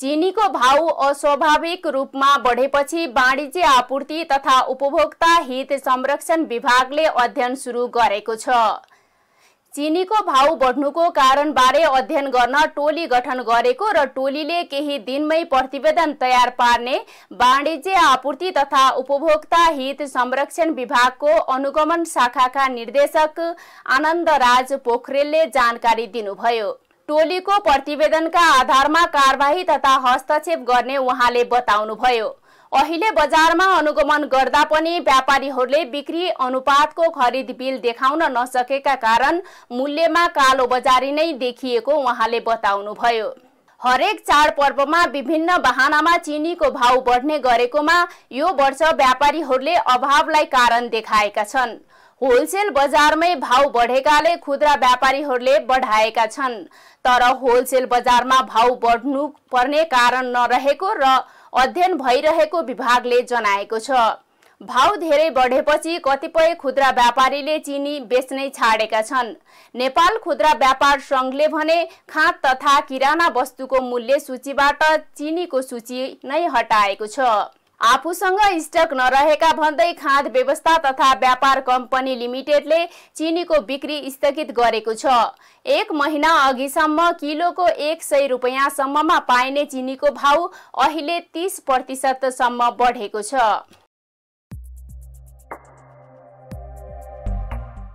चिनीको भाउ अस्वाभाविक रूपमा बढेपछि वाणिज्य आपूर्ति तथा उपभोक्ता हित संरक्षण विभागले अध्ययन सुरु गरेको छ चिनीको भाउ बढ्नुको कारणबारे अध्ययन गर्न टोली गठन गरेको र टोलीले केही दिनमै प्रतिवेदन तयार पार्ने वाणिज्य आपूर्ति तथा उपभोक्ता हित संरक्षण विभागको अनुगमन शाखाका निर्देशक आनन्दराज पोखरेलले जानकारी दिनुभयो टोलीको प्रतिवेदनका आधारमा कारवाही तथा हस्तक्षेप गर्ने उहाँले बताउनुभयो अहिले बजारमा अनुगमन गर्दा पनि व्यापारीहरूले बिक्री अनुपातको खरिद बिल देखाउन नसकेका कारण मूल्यमा कालो बजारी नै देखिएको उहाँले बताउनुभयो हरेक चाडपर्वमा विभिन्न बहानामा चिनीको भाउ बढ्ने गरेकोमा यो वर्ष व्यापारीहरूले अभावलाई कारण देखाएका छन् होलसेल बजारमै भाउ बढेकाले खुद्रा व्यापारीहरूले बढाएका छन् तर होलसेल बजारमा भाउ बढ्नु पर्ने कारण नरहेको र अध्ययन भइरहेको विभागले जनाएको छ भाउ धेरै बढेपछि कतिपय खुद्रा व्यापारीले चिनी बेच्नै छाडेका छन् नेपाल खुद्रा व्यापार सङ्घले भने खाँद तथा किराना वस्तुको मूल्य सूचीबाट चिनीको सूची नै हटाएको छ आफूसँग स्टक नरहेका भन्दै खाँद व्यवस्था तथा व्यापार कम्पनी लिमिटेडले चिनीको बिक्री स्थगित गरेको छ एक महिना अघिसम्म किलोको एक सय रुपियाँसम्ममा पाइने चिनीको भाउ अहिले तिस प्रतिशतसम्म बढेको छ